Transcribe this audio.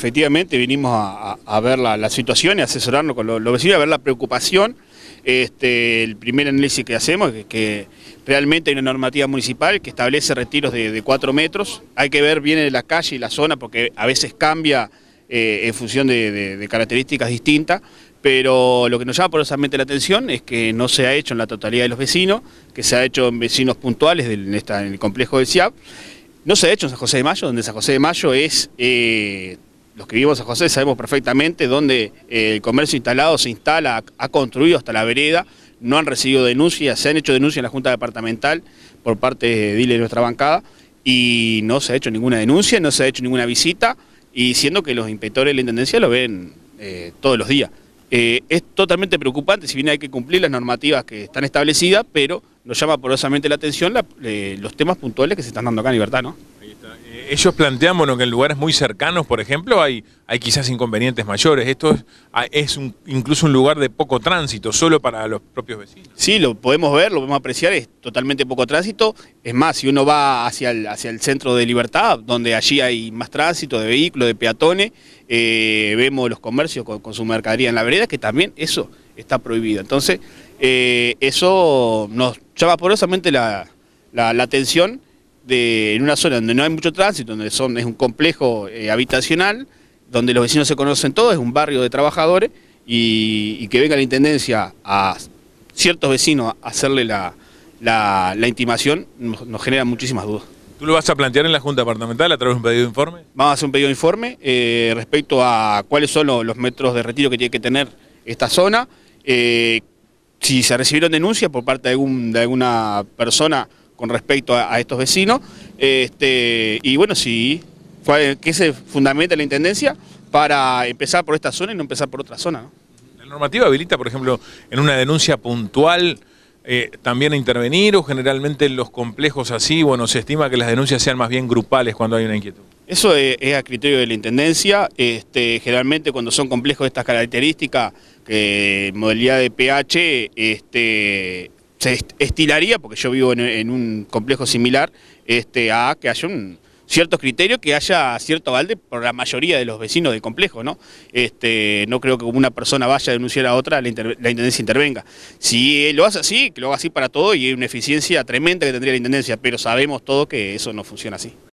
Efectivamente, vinimos a, ver la, situación y asesorarnos con los, vecinos, a ver la preocupación. Este, el primer análisis que hacemos es que realmente hay una normativa municipal que establece retiros de, cuatro metros. Hay que ver bien la calle y la zona porque a veces cambia eh, en función de, características distintas, pero lo que nos llama poderosamente la atención es que no se ha hecho en la totalidad de los vecinos, que se ha hecho en vecinos puntuales en, el complejo del CIAP. No se ha hecho en San José de Mayo, donde San José de Mayo es... Eh, los que vivimos a José sabemos perfectamente dónde eh, el comercio instalado se instala, ha construido hasta la vereda, no han recibido denuncias, se han hecho denuncias en la Junta Departamental por parte de de nuestra bancada y no se ha hecho ninguna denuncia, no se ha hecho ninguna visita y siendo que los inspectores de la Intendencia lo ven eh, todos los días. Eh, es totalmente preocupante, si bien hay que cumplir las normativas que están establecidas, pero nos llama poderosamente la atención los temas puntuales que se están dando acá en Libertad, ¿no? ellos planteamos que en lugares muy cercanos, por ejemplo, hay, hay quizás inconvenientes mayores. Esto ah, es, un, incluso un lugar de poco tránsito, solo para los propios vecinos. Sí, lo podemos ver, lo podemos apreciar, es totalmente poco tránsito. Es más, si uno va hacia el, centro de Libertad, donde allí hay más tránsito de vehículos, de peatones, eh, vemos los comercios con, su mercadería en la vereda, que también eso está prohibido. Entonces, eh, eso nos llama porosamente la, la atención en una zona donde no hay mucho tránsito, donde son, es un complejo eh, habitacional, donde los vecinos se conocen todos, es un barrio de trabajadores, y, que venga la Intendencia a ciertos vecinos a hacerle la, intimación, nos, genera muchísimas dudas. ¿Tú lo vas a plantear en la Junta Departamental a través de un pedido de informe? Vamos a hacer un pedido de informe eh, respecto a cuáles son los, metros de retiro que tiene que tener esta zona, eh, si se recibieron denuncias por parte de, de alguna persona con respecto a, estos vecinos. Este, y bueno, sí, que se fundamenta la Intendencia para empezar por esta zona y no empezar por otra zona. La normativa habilita, por ejemplo, en una denuncia puntual... Eh, también a intervenir o generalmente en los complejos así, bueno, se estima que las denuncias sean más bien grupales cuando hay una inquietud? Eso es, a criterio de la Intendencia, este, generalmente cuando son complejos de estas características, modalidad de PH, este, se estilaría, porque yo vivo en, un complejo similar, este, a que haya un cierto criterio, que haya cierto balde por la mayoría de los vecinos del complejo, ¿no? Este, no creo que una persona vaya a denunciar a otra, la, Intendencia intervenga. Si eh, lo hace así, que lo haga así para todo y hay una eficiencia tremenda que tendría la Intendencia, pero sabemos todo que eso no funciona así.